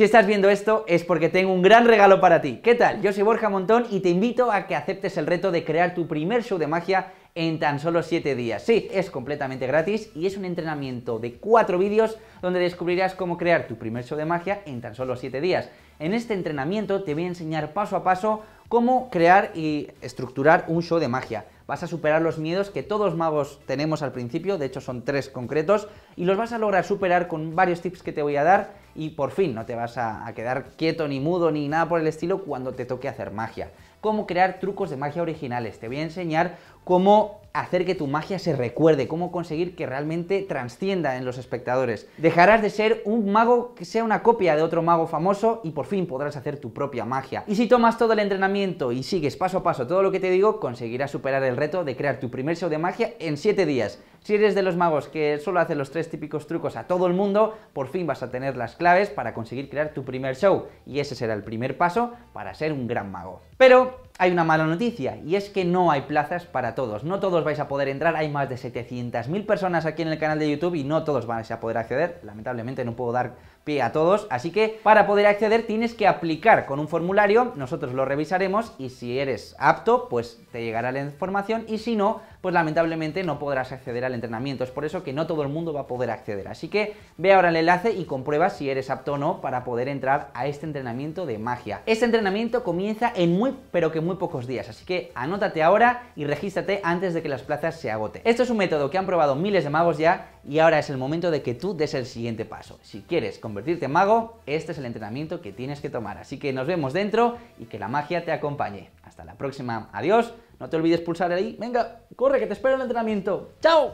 Si estás viendo esto es porque tengo un gran regalo para ti. ¿Qué tal? Yo soy Borja Montón y te invito a que aceptes el reto de crear tu primer show de magia en tan solo 7 días. Sí, es completamente gratis y es un entrenamiento de 4 vídeos donde descubrirás cómo crear tu primer show de magia en tan solo 7 días. En este entrenamiento te voy a enseñar paso a paso cómo crear y estructurar un show de magia. Vas a superar los miedos que todos magos tenemos al principio, de hecho son tres concretos, y los vas a lograr superar con varios tips que te voy a dar y por fin no te vas a, quedar quieto ni mudo ni nada por el estilo cuando te toque hacer magia cómo crear trucos de magia originales. Te voy a enseñar cómo hacer que tu magia se recuerde, cómo conseguir que realmente transcienda en los espectadores. Dejarás de ser un mago que sea una copia de otro mago famoso y por fin podrás hacer tu propia magia. Y si tomas todo el entrenamiento y sigues paso a paso todo lo que te digo, conseguirás superar el reto de crear tu primer show de magia en 7 días. Si eres de los magos que solo hacen los tres típicos trucos a todo el mundo, por fin vas a tener las claves para conseguir crear tu primer show y ese será el primer paso para ser un gran mago. Pero hay una mala noticia y es que no hay plazas para todos. No todos vais a poder entrar, hay más de 700.000 personas aquí en el canal de YouTube y no todos van a poder acceder. Lamentablemente no puedo dar pie a todos, así que para poder acceder tienes que aplicar con un formulario, nosotros lo revisaremos y si eres apto, pues te llegará la información y si no, pues lamentablemente no podrás acceder al entrenamiento. Es por eso que no todo el mundo va a poder acceder. Así que ve ahora el enlace y comprueba si eres apto o no para poder entrar a este entrenamiento de magia. Este entrenamiento comienza en muy pero que muy muy pocos días, así que anótate ahora y regístrate antes de que las plazas se agoten. Esto es un método que han probado miles de magos ya y ahora es el momento de que tú des el siguiente paso. Si quieres convertirte en mago, este es el entrenamiento que tienes que tomar. Así que nos vemos dentro y que la magia te acompañe. Hasta la próxima. Adiós. No te olvides pulsar ahí. Venga, corre que te espero en el entrenamiento. ¡Chao!